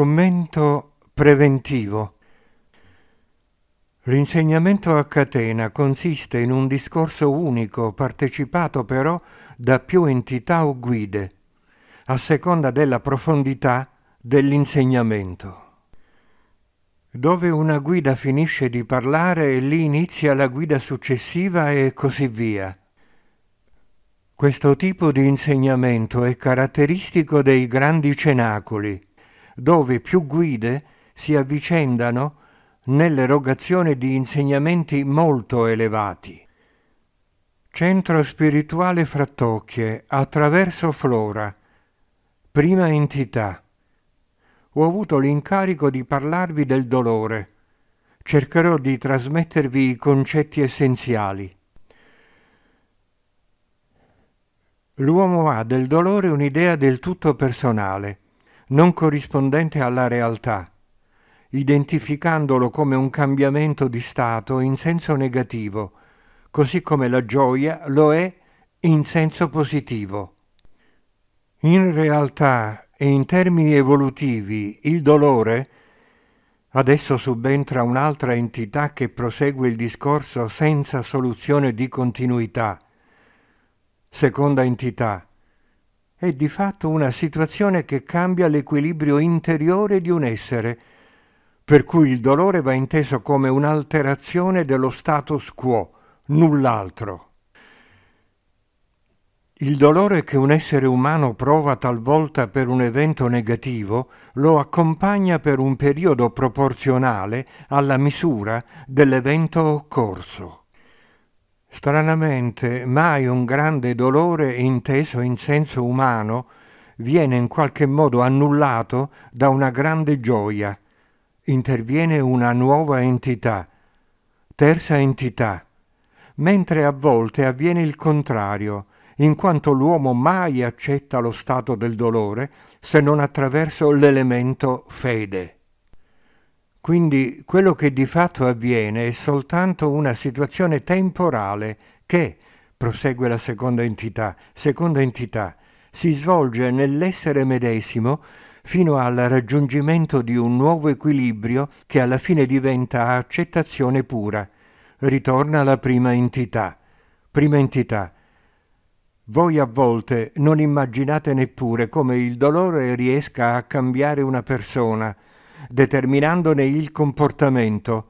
Commento preventivo. L'insegnamento a catena consiste in un discorso unico, partecipato però da più entità o guide, a seconda della profondità dell'insegnamento. Dove una guida finisce di parlare, lì inizia la guida successiva e così via. Questo tipo di insegnamento è caratteristico dei grandi cenacoli, dove più guide si avvicendano nell'erogazione di insegnamenti molto elevati. Centro spirituale Frattocchie, attraverso Flora, prima entità. Ho avuto l'incarico di parlarvi del dolore. Cercherò di trasmettervi i concetti essenziali. L'uomo ha del dolore un'idea del tutto personale non corrispondente alla realtà, identificandolo come un cambiamento di stato in senso negativo, così come la gioia lo è in senso positivo. In realtà e in termini evolutivi il dolore, adesso subentra un'altra entità che prosegue il discorso senza soluzione di continuità, seconda entità, è di fatto una situazione che cambia l'equilibrio interiore di un essere, per cui il dolore va inteso come un'alterazione dello status quo, null'altro. Il dolore che un essere umano prova talvolta per un evento negativo lo accompagna per un periodo proporzionale alla misura dell'evento occorso. Stranamente, mai un grande dolore inteso in senso umano viene in qualche modo annullato da una grande gioia. Interviene una nuova entità, terza entità, mentre a volte avviene il contrario, in quanto l'uomo mai accetta lo stato del dolore se non attraverso l'elemento fede. Quindi quello che di fatto avviene è soltanto una situazione temporale che, prosegue la seconda entità, seconda entità, si svolge nell'essere medesimo fino al raggiungimento di un nuovo equilibrio che alla fine diventa accettazione pura. Ritorna alla prima entità. Prima entità. Voi a volte non immaginate neppure come il dolore riesca a cambiare una persona, determinandone il comportamento.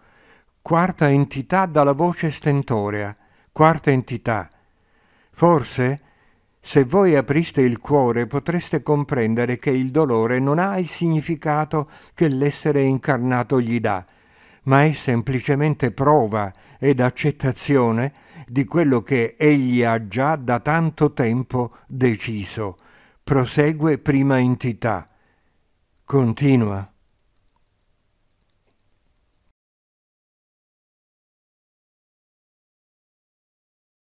Quarta entità dalla voce stentorea, quarta entità. Forse, se voi apriste il cuore, potreste comprendere che il dolore non ha il significato che l'essere incarnato gli dà, ma è semplicemente prova ed accettazione di quello che egli ha già da tanto tempo deciso. Prosegue prima entità. Continua.